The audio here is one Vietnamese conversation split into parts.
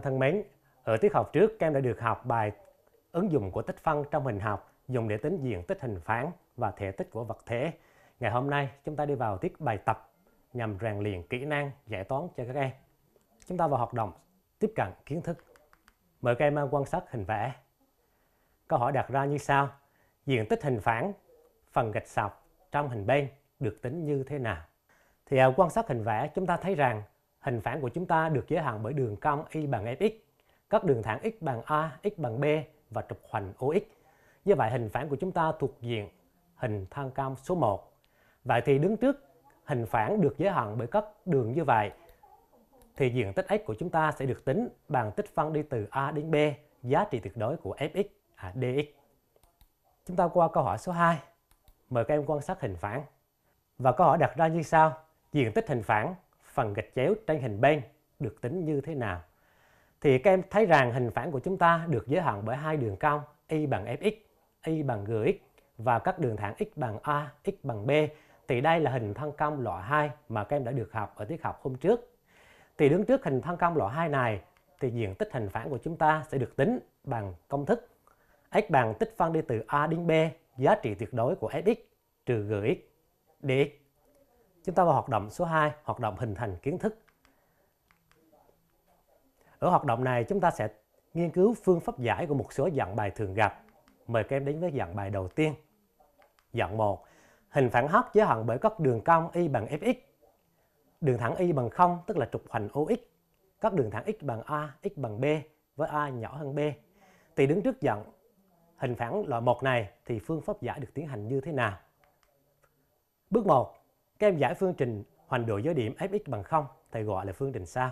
thân mến, ở tiết học trước các em đã được học bài ứng dụng của tích phân trong hình học dùng để tính diện tích hình phản và thể tích của vật thể. Ngày hôm nay chúng ta đi vào tiết bài tập nhằm rèn luyện kỹ năng giải toán cho các em. Chúng ta vào hoạt động tiếp cận kiến thức. Mời các em quan sát hình vẽ. Câu hỏi đặt ra như sau. Diện tích hình phản, phần gạch sọc trong hình bên được tính như thế nào? Thì à, quan sát hình vẽ chúng ta thấy rằng Hình phản của chúng ta được giới hạn bởi đường cong y bằng fx, các đường thẳng x bằng a, x bằng b và trục hoành ox. Như vậy hình phản của chúng ta thuộc diện hình thang cam số 1. Vậy thì đứng trước hình phản được giới hạn bởi các đường như vậy thì diện tích x của chúng ta sẽ được tính bằng tích phân đi từ a đến b giá trị tuyệt đối của fx à, dx. Chúng ta qua câu hỏi số 2. Mời các em quan sát hình phản. Và câu hỏi đặt ra như sau. Diện tích hình phản phần gạch chéo trên hình bên được tính như thế nào. Thì các em thấy rằng hình phản của chúng ta được giới hạn bởi hai đường cong y bằng fx, y bằng gx và các đường thẳng x bằng a, x bằng b. Thì đây là hình thân cong loại 2 mà các em đã được học ở tiết học hôm trước. Thì đứng trước hình thân cong loại 2 này thì diện tích hình phản của chúng ta sẽ được tính bằng công thức x bằng tích phân đi từ a đến b giá trị tuyệt đối của fx trừ gx dx Chúng ta vào hoạt động số 2, hoạt động hình thành kiến thức. Ở hoạt động này chúng ta sẽ nghiên cứu phương pháp giải của một số dạng bài thường gặp. Mời các em đến với dạng bài đầu tiên. Dạng 1. Hình phản hóc giới hạn bởi các đường cong y bằng fx. Đường thẳng y bằng 0 tức là trục hoành OX. Các đường thẳng x bằng a, x bằng b với a nhỏ hơn b. Thì đứng trước dạng hình phản loại 1 này thì phương pháp giải được tiến hành như thế nào? Bước 1. Các em giải phương trình hoành độ giới điểm fx bằng 0, thầy gọi là phương trình sao.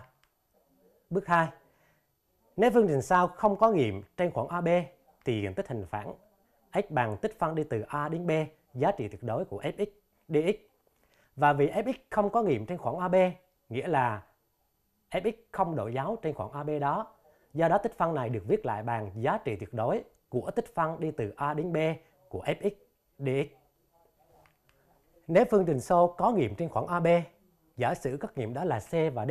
Bước 2. Nếu phương trình sao không có nghiệm trên khoảng AB thì diện tích hình phẳng x bằng tích phân đi từ A đến B giá trị tuyệt đối của fx dx. Và vì fx không có nghiệm trên khoảng AB, nghĩa là fx không độ giáo trên khoảng AB đó. Do đó tích phân này được viết lại bằng giá trị tuyệt đối của tích phân đi từ A đến B của fx dx. Nếu phương trình số có nghiệm trên khoảng AB, giả sử các nghiệm đó là C và D.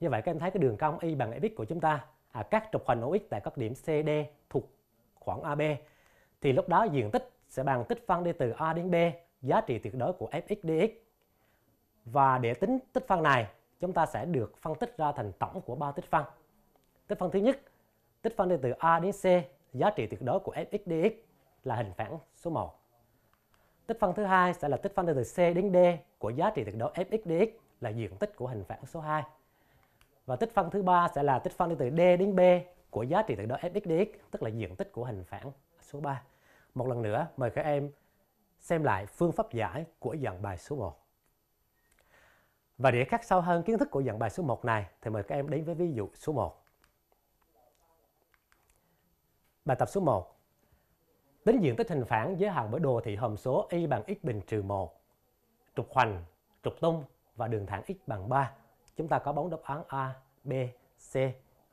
Như vậy các em thấy cái đường cong y bằng fx của chúng ta, à, các trục hoành x tại các điểm CD thuộc khoảng AB, thì lúc đó diện tích sẽ bằng tích phân đi từ A đến B, giá trị tuyệt đối của fx dx. Và để tính tích phân này, chúng ta sẽ được phân tích ra thành tổng của ba tích phân. Tích phân thứ nhất, tích phân đi từ A đến C, giá trị tuyệt đối của fx dx là hình phản số 1. Tích phân thứ hai sẽ là tích phân từ từ C đến D của giá trị tuyệt đối f(x) dx là diện tích của hình phản số 2. Và tích phân thứ ba sẽ là tích phân từ từ D đến B của giá trị tuyệt đối f(x) dx tức là diện tích của hình phản số 3. Một lần nữa mời các em xem lại phương pháp giải của dạng bài số 1. Và để khắc sâu hơn kiến thức của dạng bài số 1 này thì mời các em đến với ví dụ số 1. Bài tập số 1 Tính diện tích hình phản giới hạn bởi đồ thị hàm số y bằng x bình trừ 1, trục hoành, trục tung và đường thẳng x bằng 3. Chúng ta có bốn đáp án A, B, C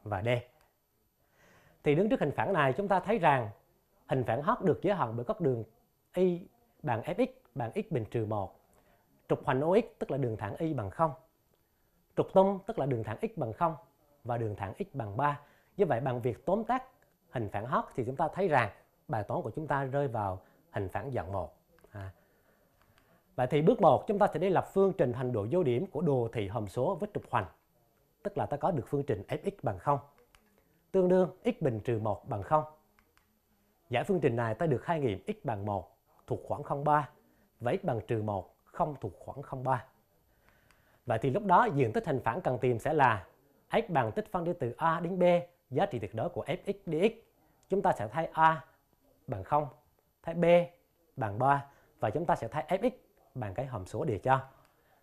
và D. Thì đứng trước hình phản này chúng ta thấy rằng hình phản H được giới hạn bởi các đường y bằng fx bằng x bình trừ 1, trục hoành OX tức là đường thẳng y bằng 0, trục tung tức là đường thẳng x bằng 0 và đường thẳng x bằng 3. Như vậy bằng việc tóm tắt hình phản H thì chúng ta thấy rằng bài toán của chúng ta rơi vào hình phản dạng 1. À. Vậy thì bước 1 chúng ta sẽ đi lập phương trình hành độ dấu điểm của đồ thị hàm số với trục hoành. Tức là ta có được phương trình fx bằng 0 tương đương x bình trừ 1 bằng 0. Giải phương trình này ta được khai nghiệm x bằng 1 thuộc khoảng 03 và x bằng trừ 1 không thuộc khoảng 03. Vậy thì lúc đó diện tích hình phản cần tìm sẽ là x bằng tích phân đi từ a đến b giá trị tuyệt đối của fx dx. Chúng ta sẽ thay a bằng 0, thái B bằng 3 và chúng ta sẽ thay fx bằng cái hàm số đề cho.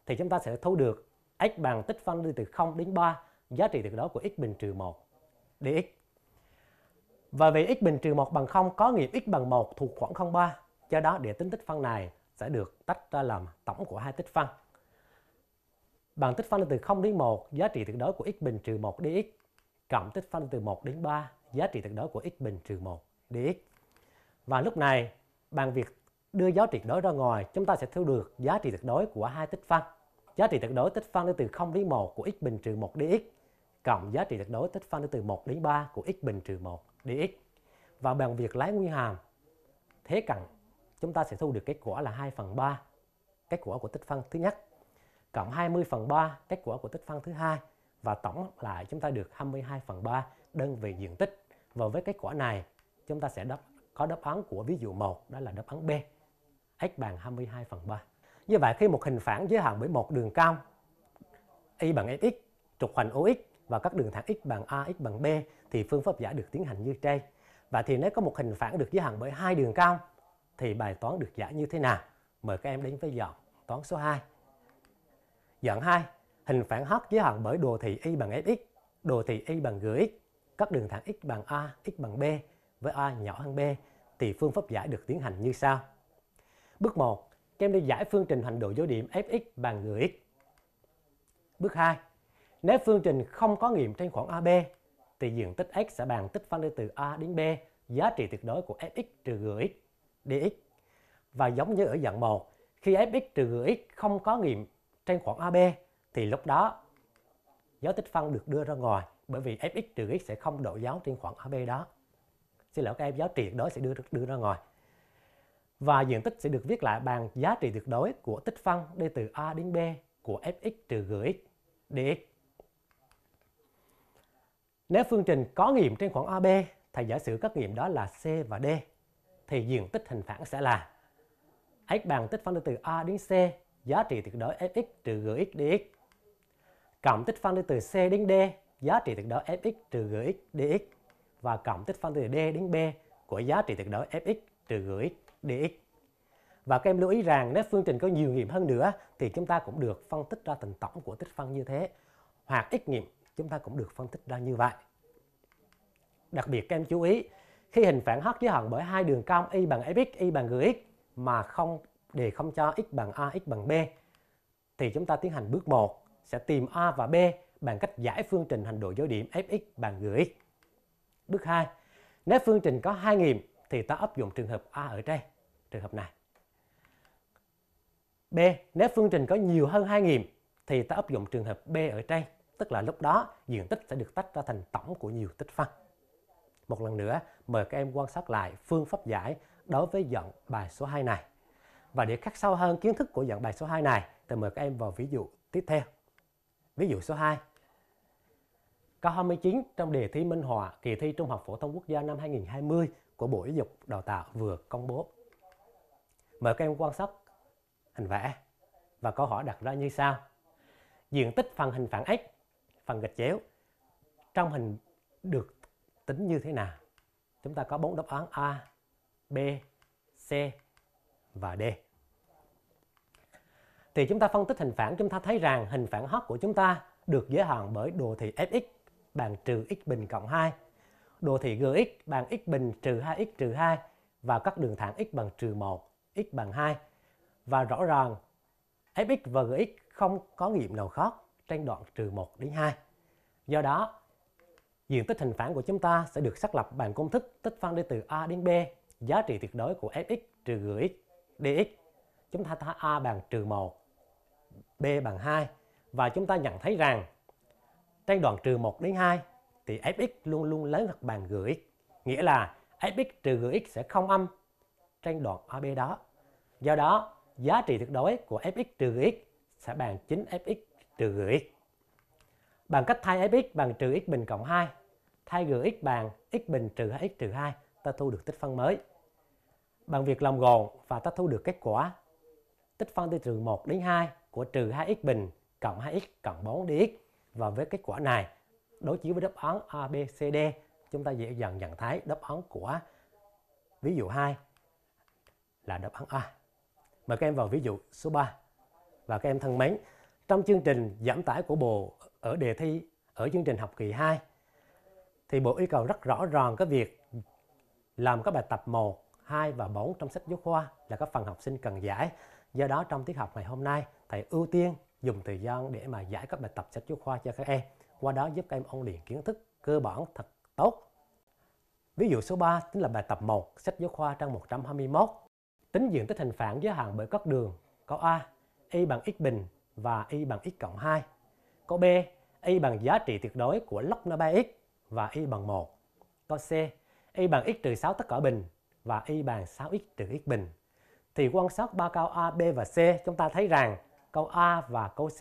Thì chúng ta sẽ thu được x bằng tích phân đi từ 0 đến 3, giá trị tuyệt đối của x bình trừ 1 dx. Và vì x bình trừ 1 bằng 0 có nghiệm x bằng 1 thuộc khoảng 03, do đó để tính tích phân này sẽ được tách ra làm tổng của hai tích phân. Bằng tích phân từ 0 đến 1, giá trị tuyệt đối của x bình trừ 1 dx cộng tích phân từ 1 đến 3, giá trị tuyệt đối của x bình trừ 1 dx. Và lúc này, bằng việc đưa giá trị tuyệt đối ra ngoài, chúng ta sẽ thu được giá trị tuyệt đối của hai tích phân. Giá trị tuyệt đối tích phân từ 0 đến 1 của x bình trừ 1 dx cộng giá trị tuyệt đối tích phân từ 1 đến 3 của x bình trừ 1 dx. Và bằng việc lấy nguyên hàm thế cận, chúng ta sẽ thu được kết quả là 2 phần 3, kết quả của tích phân thứ nhất, cộng 20 phần 3, kết quả của tích phân thứ hai và tổng lại chúng ta được 22 phần 3 đơn vị diện tích. Và với kết quả này, chúng ta sẽ đáp có đáp án của ví dụ 1 đó là đáp án B x bằng 22 phần 3 như vậy khi một hình phản giới hạn bởi một đường cao y bằng fx trục hoành ox và các đường thẳng x bằng a x bằng b thì phương pháp giải được tiến hành như trên và thì nếu có một hình phản được giới hạn bởi hai đường cao thì bài toán được giải như thế nào mời các em đến với dọn toán số 2 dọn 2 hình phản h giới hạn bởi đồ thị y bằng fx đồ thị y bằng gx các đường thẳng x bằng a x bằng b với A nhỏ hơn B thì phương pháp giải được tiến hành như sau. Bước 1. Các em đi giải phương trình hoành độ dấu điểm fx bằng người x. Bước 2. Nếu phương trình không có nghiệm trên khoảng AB thì diện tích x sẽ bằng tích phân đi từ A đến B giá trị tuyệt đối của fx trừ gx dx. Và giống như ở dạng 1, khi fx trừ gx không có nghiệm trên khoảng AB thì lúc đó dấu tích phân được đưa ra ngoài bởi vì fx trừ x sẽ không đổi dấu trên khoảng AB đó xin lỗi các em giá trị tuyệt đối sẽ đưa đưa ra ngoài và diện tích sẽ được viết lại bằng giá trị tuyệt đối của tích phân đi từ a đến b của fx trừ gx dx nếu phương trình có nghiệm trên khoảng ab thầy giả sử các nghiệm đó là c và d thì diện tích hình phẳng sẽ là x bằng tích phân đi từ a đến c giá trị tuyệt đối fx trừ gx dx cộng tích phân đi từ c đến d giá trị tuyệt đối fx trừ gx dx và cộng tích phân từ D đến B của giá trị tuyệt đối Fx trừ gửi dx. Và các em lưu ý rằng nếu phương trình có nhiều nghiệm hơn nữa thì chúng ta cũng được phân tích ra thành tổng của tích phân như thế. Hoặc ít nghiệm chúng ta cũng được phân tích ra như vậy. Đặc biệt các em chú ý, khi hình phản hắc giới hạn bởi hai đường cong y bằng fx, y bằng gx mà không đề không cho x bằng a, x bằng b thì chúng ta tiến hành bước 1 sẽ tìm a và b bằng cách giải phương trình hành độ dấu điểm fx bằng gx. Bước 2. Nếu phương trình có hai nghiệm thì ta áp dụng trường hợp A ở đây trường hợp này. B. Nếu phương trình có nhiều hơn hai nghiệm thì ta áp dụng trường hợp B ở đây tức là lúc đó diện tích sẽ được tách ra thành tổng của nhiều tích phân. Một lần nữa, mời các em quan sát lại phương pháp giải đối với dạng bài số 2 này. Và để khắc sâu hơn kiến thức của dạng bài số 2 này, thì mời các em vào ví dụ tiếp theo. Ví dụ số 2, K29 trong đề thi minh họa kỳ thi Trung học phổ thông quốc gia năm 2020 của Bộ Giáo dục Đào tạo vừa công bố. Mời các em quan sát hình vẽ và câu hỏi đặt ra như sau. Diện tích phần hình phản x, phần gạch chéo trong hình được tính như thế nào? Chúng ta có bốn đáp án A, B, C và D. Thì chúng ta phân tích hình phản chúng ta thấy rằng hình phản H của chúng ta được giới hạn bởi đồ thị Fx bằng trừ x bình cộng 2. Đồ thị Gx bằng x bình trừ 2x trừ 2 và các đường thẳng x bằng trừ 1, x bằng 2. Và rõ ràng fx và gx không có nghiệm nào khác trên đoạn trừ 1 đến 2. Do đó, diện tích hình phản của chúng ta sẽ được xác lập bằng công thức tích phân đi từ a đến b giá trị tuyệt đối của fx trừ gx dx. Chúng ta thấy a bằng trừ 1, b bằng 2 và chúng ta nhận thấy rằng trên đoạn trừ 1 đến 2 thì fx luôn luôn lớn hơn bằng gx. Nghĩa là fx trừ gx sẽ không âm trên đoạn AB đó. Do đó, giá trị tuyệt đối của fx trừ gx sẽ bằng chính fx trừ gx. Bằng cách thay fx bằng trừ x bình cộng 2, thay gx bằng x bình trừ 2x trừ 2, ta thu được tích phân mới. Bằng việc lòng gòn và ta thu được kết quả tích phân từ trừ 1 đến 2 của trừ 2x bình cộng 2x cộng 4 dx và với kết quả này, đối chiếu với đáp án A, B, C, D, chúng ta dễ dàng nhận thấy đáp án của ví dụ 2 là đáp án A. Mời các em vào ví dụ số 3. Và các em thân mến, trong chương trình giảm tải của Bộ ở đề thi ở chương trình học kỳ 2 thì Bộ yêu cầu rất rõ ràng cái việc làm các bài tập 1, 2 và 4 trong sách giáo khoa là các phần học sinh cần giải. Do đó trong tiết học ngày hôm nay, thầy ưu tiên dùng thời gian để mà giải các bài tập sách giáo khoa cho các em, qua đó giúp các em ôn luyện kiến thức cơ bản thật tốt. Ví dụ số 3 chính là bài tập 1, sách giáo khoa trang 121. Tính diện tích hình phản giới hạn bởi các đường có A, y bằng x bình và y bằng x cộng 2. Có B, y bằng giá trị tuyệt đối của log nó 3x và y bằng 1. Có C, y bằng x trừ 6 tất cả bình và y bằng 6x trừ x bình. Thì quan sát ba cao A, B và C chúng ta thấy rằng câu A và câu C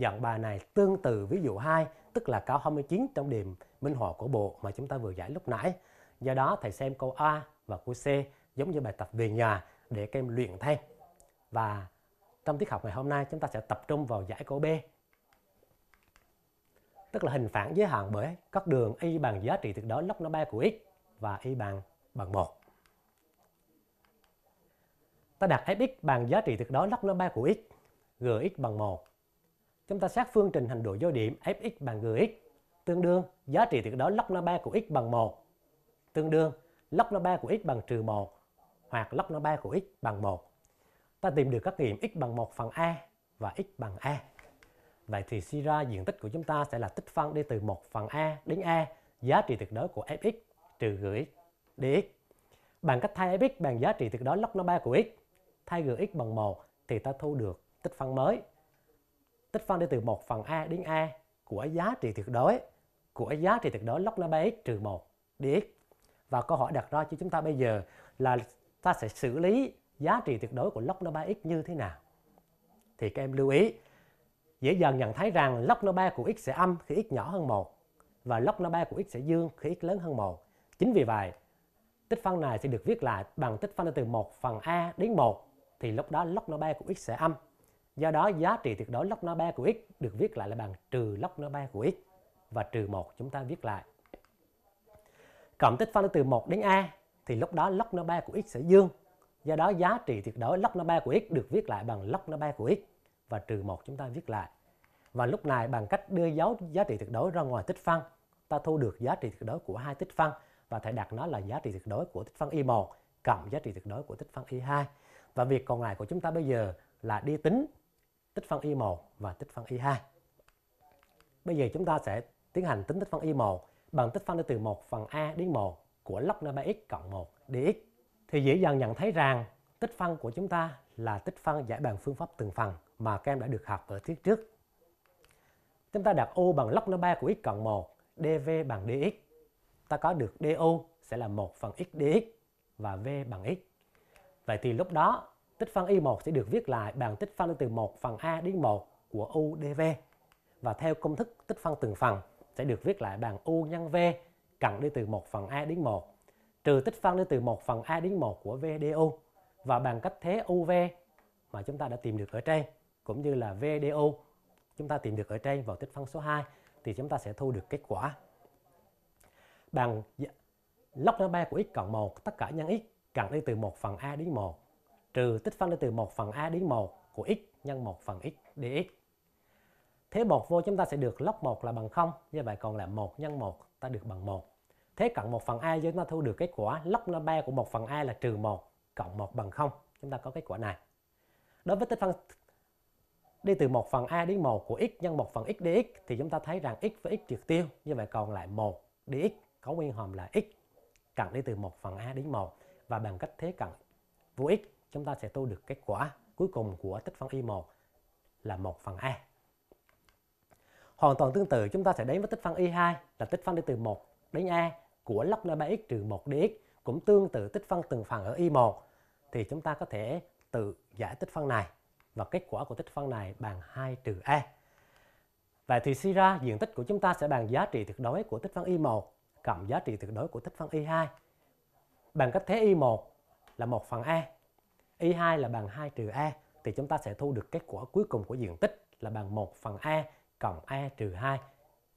dạng bài này tương tự ví dụ 2, tức là câu 29 trong điểm minh họa của bộ mà chúng ta vừa giải lúc nãy. Do đó thầy xem câu A và câu C giống như bài tập về nhà để các em luyện thêm. Và trong tiết học ngày hôm nay chúng ta sẽ tập trung vào giải câu B. Tức là hình phản giới hạn bởi các đường y bằng giá trị tuyệt đối lóc nó 3 của x và y bằng bằng 1. Ta đặt fx bằng giá trị tuyệt đối lóc nó 3 của x gx bằng 1. Chúng ta xét phương trình hành độ dấu điểm fx bằng gx tương đương giá trị tuyệt đối log nó 3 của x bằng 1 tương đương log nó 3 của x bằng trừ 1 hoặc log nó 3 của x bằng 1. Ta tìm được các nghiệm x bằng 1 phần a và x bằng a. Vậy thì suy ra diện tích của chúng ta sẽ là tích phân đi từ 1 phần a đến a giá trị tuyệt đối của fx trừ gx dx. Bằng cách thay fx bằng giá trị tuyệt đối log nó 3 của x thay gx bằng 1 thì ta thu được tích phân mới. Tích phân đi từ một phần A đến A của giá trị tuyệt đối của giá trị tuyệt đối log nó x trừ 1 dx. Và câu hỏi đặt ra cho chúng ta bây giờ là ta sẽ xử lý giá trị tuyệt đối của log nó x như thế nào? Thì các em lưu ý, dễ dàng nhận thấy rằng log nó của x sẽ âm khi x nhỏ hơn 1 và log nó của x sẽ dương khi x lớn hơn 1. Chính vì vậy, tích phân này sẽ được viết lại bằng tích phân từ 1 phần a đến 1 thì lúc đó log nó của x sẽ âm. Do đó giá trị tuyệt đối log Nobe của x được viết lại là bằng trừ log Nobe của x và trừ 1 chúng ta viết lại. Cộng tích phân từ 1 đến a thì lúc đó log Nobe của x sẽ dương. Do đó giá trị tuyệt đối log Nobe của x được viết lại bằng log Nobe của x và trừ 1 chúng ta viết lại. Và lúc này bằng cách đưa dấu giá trị tuyệt đối ra ngoài tích phân, ta thu được giá trị tuyệt đối của hai tích phân và thể đặt nó là giá trị tuyệt đối của tích phân y1 cộng giá trị tuyệt đối của tích phân y2. Và việc còn lại của chúng ta bây giờ là đi tính tích phân Y1 và tích phân Y2. Bây giờ chúng ta sẽ tiến hành tính tích phân Y1 bằng tích phân từ 1 phần A đến 1 của log 3x cộng 1 dx. Thì dễ dàng nhận thấy rằng tích phân của chúng ta là tích phân giải bằng phương pháp từng phần mà các em đã được học ở tiết trước. Chúng ta đặt U bằng log 3 của x cộng 1, dv bằng dx. Ta có được du sẽ là 1 phần x dx và v bằng x. Vậy thì lúc đó tích phân Y1 sẽ được viết lại bằng tích phân từ 1 phần A đến 1 của U DV và theo công thức tích phân từng phần sẽ được viết lại bằng U nhân V cần đi từ 1 phần A đến 1 trừ tích phân đi từ 1 phần A đến 1 của VDU và bằng cách thế UV mà chúng ta đã tìm được ở trên cũng như là VDU chúng ta tìm được ở trên vào tích phân số 2 thì chúng ta sẽ thu được kết quả bằng log nhỏ 3 của x cộng 1 tất cả nhân x cần đi từ 1 phần A đến 1 trừ tích phân từ 1 phần a đến 1 của x nhân 1 phần x dx. Thế 1 vô chúng ta sẽ được log 1 là bằng 0, như vậy còn là 1 nhân 1 ta được bằng 1. Thế cộng 1 phần a chúng ta thu được kết quả log 3 của 1 phần a là trừ 1 cộng 1 bằng 0. Chúng ta có kết quả này. Đối với tích phân đi từ 1 phần a đến 1 của x nhân 1 phần x dx thì chúng ta thấy rằng x với x trượt tiêu, như vậy còn lại 1 dx có nguyên hàm là x cộng đi từ 1 phần a đến 1 và bằng cách thế cận vô x chúng ta sẽ thu được kết quả cuối cùng của tích phân Y1 là 1 phần A. Hoàn toàn tương tự chúng ta sẽ đến với tích phân Y2 là tích phân đi từ 1 đến A của log n 3x trừ 1 dx cũng tương tự tích phân từng phần ở Y1 thì chúng ta có thể tự giải tích phân này và kết quả của tích phân này bằng 2 trừ A. Vậy thì suy ra diện tích của chúng ta sẽ bằng giá trị tuyệt đối của tích phân Y1 cộng giá trị tuyệt đối của tích phân Y2 bằng cách thế Y1 là 1 phần A Y2 là bằng 2 trừ A thì chúng ta sẽ thu được kết quả cuối cùng của diện tích là bằng 1 phần A cộng A trừ 2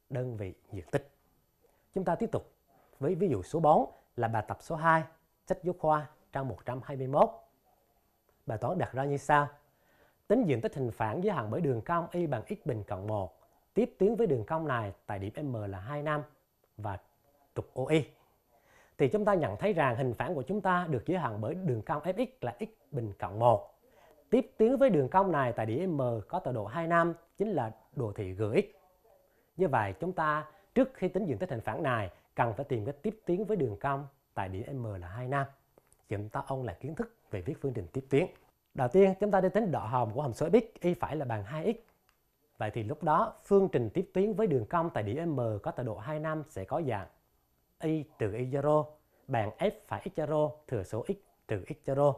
đơn vị diện tích. Chúng ta tiếp tục với ví dụ số 4 là bài tập số 2 sách giáo khoa trang 121. Bài toán đặt ra như sau. Tính diện tích hình phản giới hạn bởi đường cong y bằng x bình cộng 1 tiếp tuyến với đường cong này tại điểm M là 2 năm và trục Oy thì chúng ta nhận thấy rằng hình phản của chúng ta được giới hạn bởi đường cong fx là x bình cộng 1. Tiếp tiến với đường cong này tại điểm M có tọa độ 2 năm chính là đồ thị Gx. Như vậy chúng ta trước khi tính diện tích hình phản này cần phải tìm cái tiếp tiến với đường cong tại điểm M là 2 năm Chúng ta ôn lại kiến thức về viết phương trình tiếp tiến. Đầu tiên chúng ta đi tính độ hồng của hàm số x y phải là bằng 2x. Vậy thì lúc đó phương trình tiếp tiến với đường cong tại điểm M có tọa độ 2 năm sẽ có dạng y trừ y 0, bằng f phải x 0 thừa số x trừ x 0.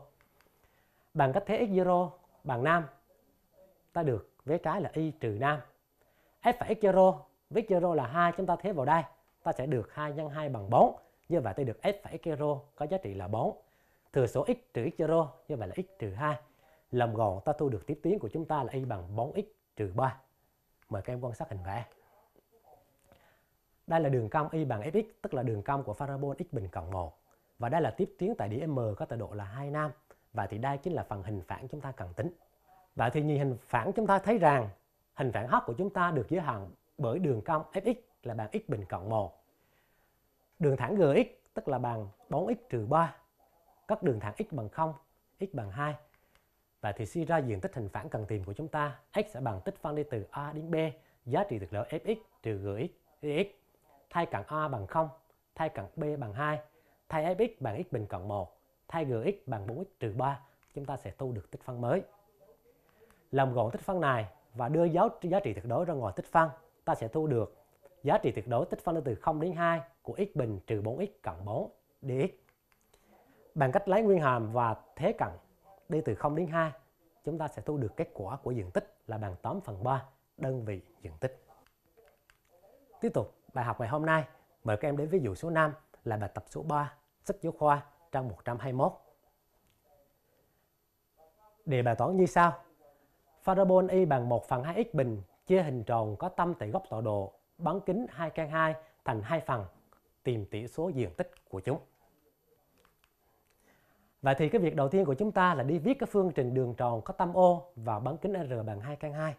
Bằng cách thế x 0 bằng 5, ta được vế trái là y trừ 5. f phải x 0, vế 0 là 2, chúng ta thế vào đây, ta sẽ được 2 nhân 2 bằng 4. Như vậy ta được f phải x 0 có giá trị là 4. Thừa số x trừ x 0, như vậy là x trừ 2. Làm gọn ta thu được tiếp tuyến của chúng ta là y bằng 4x trừ 3. Mời các em quan sát hình vẽ. Đây là đường cong y bằng fx, tức là đường cong của parabol x bình cộng 1. Và đây là tiếp tuyến tại điểm M có tọa độ là 2 nam. Và thì đây chính là phần hình phản chúng ta cần tính. và thì nhìn hình phản chúng ta thấy rằng hình phản h của chúng ta được giới hạn bởi đường cong fx là bằng x bình cộng 1. Đường thẳng gx tức là bằng 4x trừ 3. Các đường thẳng x bằng 0, x bằng 2. Và thì suy ra diện tích hình phản cần tìm của chúng ta, x sẽ bằng tích phân đi từ a đến b, giá trị thực lượng fx trừ gx dx thay cẳng A bằng 0, thay cẳng B bằng 2, thay fx bằng x bình cộng 1, thay gx bằng 4x trừ 3, chúng ta sẽ thu được tích phân mới. Làm gọn tích phân này và đưa giáo, giá trị tuyệt đối ra ngoài tích phân, ta sẽ thu được giá trị tuyệt đối tích phân từ 0 đến 2 của x bình trừ 4x cộng 4 dx. Bằng cách lấy nguyên hàm và thế cận đi từ 0 đến 2, chúng ta sẽ thu được kết quả của diện tích là bằng 8 phần 3 đơn vị diện tích. Tiếp tục Bài học ngày hôm nay mời các em đến ví dụ số 5 là bài tập số 3, sách giáo khoa trang 121. Đề bài toán như sau. Parabol y bằng 1 phần 2x bình chia hình tròn có tâm tại góc tọa độ bán kính 2 căn 2 thành hai phần, tìm tỉ số diện tích của chúng. Vậy thì cái việc đầu tiên của chúng ta là đi viết cái phương trình đường tròn có tâm O và bán kính R bằng 2 căn 2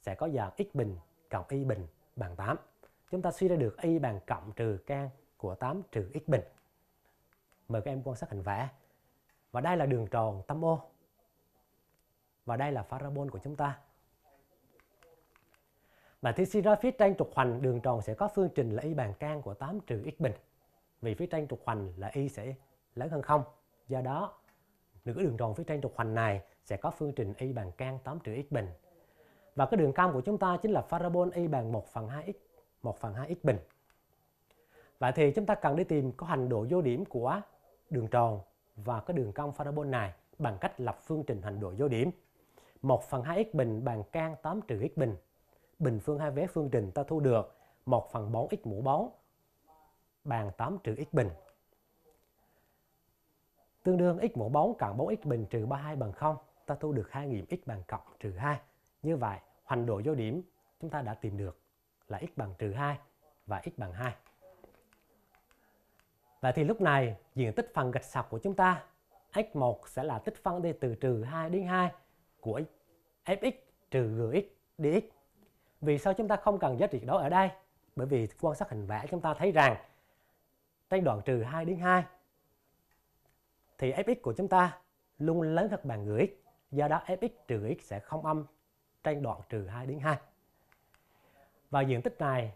sẽ có dạng x bình cộng y bình bằng 8 chúng ta suy ra được y bằng cộng trừ can của 8 trừ x bình. Mời các em quan sát hình vẽ. Và đây là đường tròn tâm ô. Và đây là parabol của chúng ta. Mà thí sinh ra phía trên trục hoành đường tròn sẽ có phương trình là y bằng can của 8 trừ x bình. Vì phía trên trục hoành là y sẽ lớn hơn không. Do đó, được cái đường tròn phía trên trục hoành này sẽ có phương trình y bằng can 8 trừ x bình. Và cái đường cong của chúng ta chính là parabol y bằng 1 phần 2x 1 phần 2x bình. Vậy thì chúng ta cần đi tìm có hành độ vô điểm của đường tròn và cái đường cong parabol này bằng cách lập phương trình hành độ vô điểm. 1 phần 2x bình bằng can 8 trừ x bình. Bình phương hai vế phương trình ta thu được 1 phần 4x mũ 4 bằng 8 trừ x bình. Tương đương x mũ 4 cộng 4x bình trừ 32 bằng 0, ta thu được 2 nghiệm x bằng cộng trừ 2. Như vậy, hoành độ vô điểm chúng ta đã tìm được là x bằng trừ 2 và x bằng 2. Vậy thì lúc này diện tích phần gạch sọc của chúng ta x1 sẽ là tích phân đi từ trừ 2 đến 2 của fx trừ gx dx. Vì sao chúng ta không cần giá trị đó ở đây? Bởi vì quan sát hình vẽ chúng ta thấy rằng trên đoạn trừ 2 đến 2 thì fx của chúng ta luôn lớn hơn bằng gx, do đó fx trừ x sẽ không âm trên đoạn trừ 2 đến 2. Và diện tích này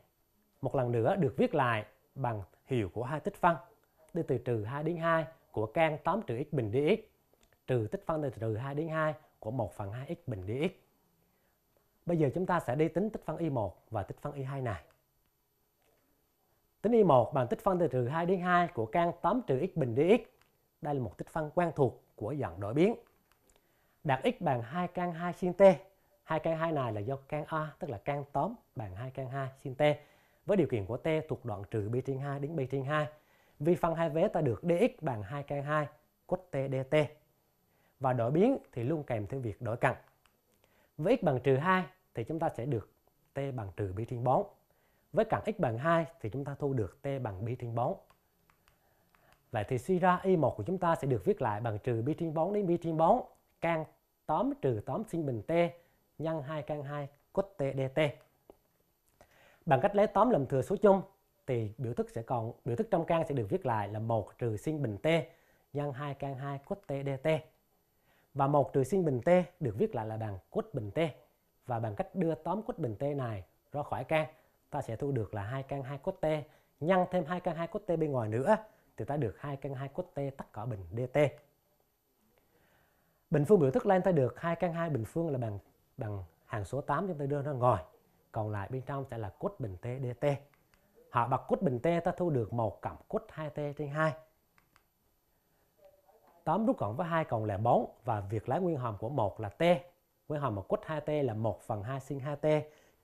một lần nữa được viết lại bằng hiệu của hai tích phân đi từ trừ 2 đến 2 của can 8 trừ x bình dx trừ tích phân từ trừ 2 đến 2 của 1 phần 2x bình dx. Bây giờ chúng ta sẽ đi tính tích phân y1 và tích phân y2 này. Tính y1 bằng tích phân từ trừ 2 đến 2 của can 8 trừ x bình dx. Đây là một tích phân quen thuộc của dạng đổi biến. Đạt x bằng 2 căn 2 sin t hai can hai này là do can A tức là can tóm bằng hai can 2 sin T với điều kiện của T thuộc đoạn trừ B trên 2 đến B trên 2 vi phân hai vế ta được dx bằng hai can 2 cos T dt và đổi biến thì luôn kèm theo việc đổi căn với x bằng trừ 2 thì chúng ta sẽ được t bằng trừ bi trên 4. Với cạnh x bằng 2 thì chúng ta thu được t bằng bi trên 4. Vậy thì suy ra y1 của chúng ta sẽ được viết lại bằng trừ bi trên 4 đến bi trên 4. Can tóm trừ tóm sinh bình t nhân 2 căn 2 cos t dt. Bằng cách lấy tóm lầm thừa số chung thì biểu thức sẽ còn biểu thức trong căn sẽ được viết lại là 1 trừ sin bình t nhân 2 căn 2 cos t dt. Và 1 trừ sin bình t được viết lại là bằng cos bình t. Và bằng cách đưa tóm cos bình t này ra khỏi căn, ta sẽ thu được là 2 căn 2 cos t nhân thêm 2 căn 2 cos t bên ngoài nữa thì ta được 2 căn 2 cos t tất cả bình dt. Bình phương biểu thức lên ta được 2 căn 2 bình phương là bằng bằng hàng số 8 chúng ta đưa nó ngoài còn lại bên trong sẽ là cốt bình t dt họ bật cốt bình t ta thu được một cộng cốt 2t trên 2 8 rút cộng với 2 còn là 4 và việc lấy nguyên hàm của một là t nguyên hàm của cốt 2t là 1 phần 2 sin 2t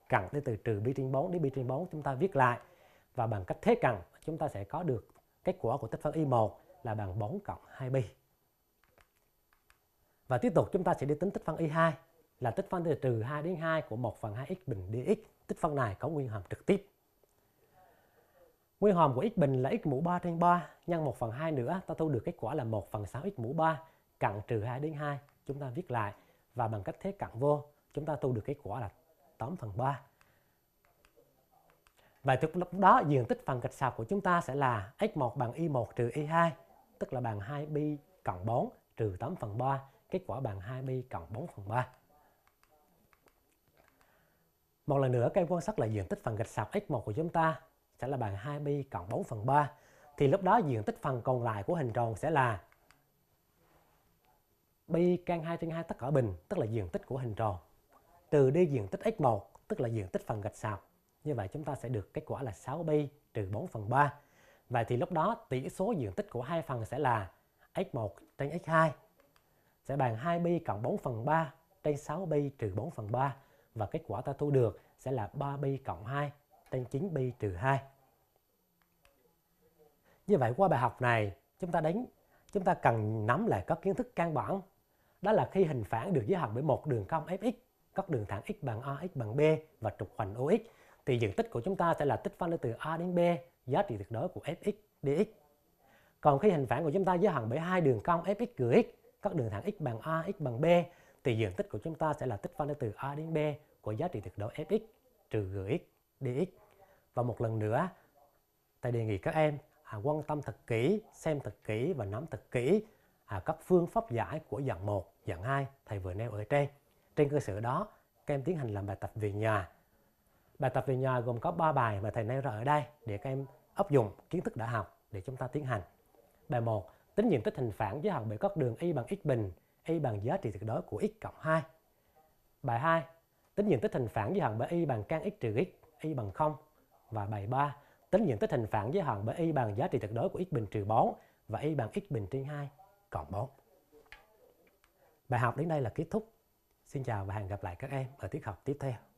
cặn đến từ trừ bi trên 4 đến bi trên 4 chúng ta viết lại và bằng cách thế cặn chúng ta sẽ có được kết quả của tích phân y1 là bằng 4 cộng 2 bi và tiếp tục chúng ta sẽ đi tính tích phân y2 là tích phân từ trừ 2 đến 2 của 1 phần 2x bình dx. Tích phân này có nguyên hàm trực tiếp. Nguyên hàm của x bình là x mũ 3 trên 3 nhân 1 phần 2 nữa ta thu được kết quả là 1 phần 6 x mũ 3 cặn trừ 2 đến 2 chúng ta viết lại và bằng cách thế cặn vô chúng ta thu được kết quả là 8 phần 3. và thì lúc đó diện tích phần gạch sạp của chúng ta sẽ là x1 bằng y1 trừ y2 tức là bằng 2pi cộng 4 trừ 8 phần 3 kết quả bằng 2pi cộng 4 phần 3. Một lần nữa các em quan sát lại diện tích phần gạch sọc x1 của chúng ta sẽ là bằng 2pi cộng 4 phần 3. Thì lúc đó diện tích phần còn lại của hình tròn sẽ là pi căn 2 trên 2 tất cả bình, tức là diện tích của hình tròn, trừ đi diện tích x1, tức là diện tích phần gạch sọc. Như vậy chúng ta sẽ được kết quả là 6 pi trừ 4 phần 3. Vậy thì lúc đó tỷ số diện tích của hai phần sẽ là x1 trên x2 sẽ bằng 2 pi cộng 4 phần 3 trên 6 pi trừ 4 phần 3 và kết quả ta thu được sẽ là 3pi cộng 2 trên 9pi trừ 2. Như vậy qua bài học này chúng ta đánh chúng ta cần nắm lại các kiến thức căn bản đó là khi hình phản được giới hạn bởi một đường cong fx các đường thẳng x bằng a x bằng b và trục hoành ox thì diện tích của chúng ta sẽ là tích phân từ a đến b giá trị tuyệt đối của fx dx còn khi hình phản của chúng ta giới hạn bởi hai đường cong fx x các đường thẳng x bằng a x bằng b thì diện tích của chúng ta sẽ là tích phân từ a đến b của giá trị tuyệt đối fx trừ gx dx. Và một lần nữa, thầy đề nghị các em à, quan tâm thật kỹ, xem thật kỹ và nắm thật kỹ à, các phương pháp giải của dạng 1, dạng 2 thầy vừa nêu ở trên. Trên cơ sở đó, các em tiến hành làm bài tập về nhà. Bài tập về nhà gồm có 3 bài mà thầy nêu ra ở đây để các em áp dụng kiến thức đã học để chúng ta tiến hành. Bài 1, tính diện tích hình phản giới hạn bởi các đường y bằng x bình y bằng giá trị tuyệt đối của x cộng 2. Bài 2. Tính diện tích hình phản giới hạn bởi y bằng căn x trừ x, y bằng 0. Và bài 3. Tính diện tích hình phản giới hạn bởi y bằng giá trị tuyệt đối của x bình trừ 4 và y bằng x bình trên 2 cộng 4. Bài học đến đây là kết thúc. Xin chào và hẹn gặp lại các em ở tiết học tiếp theo.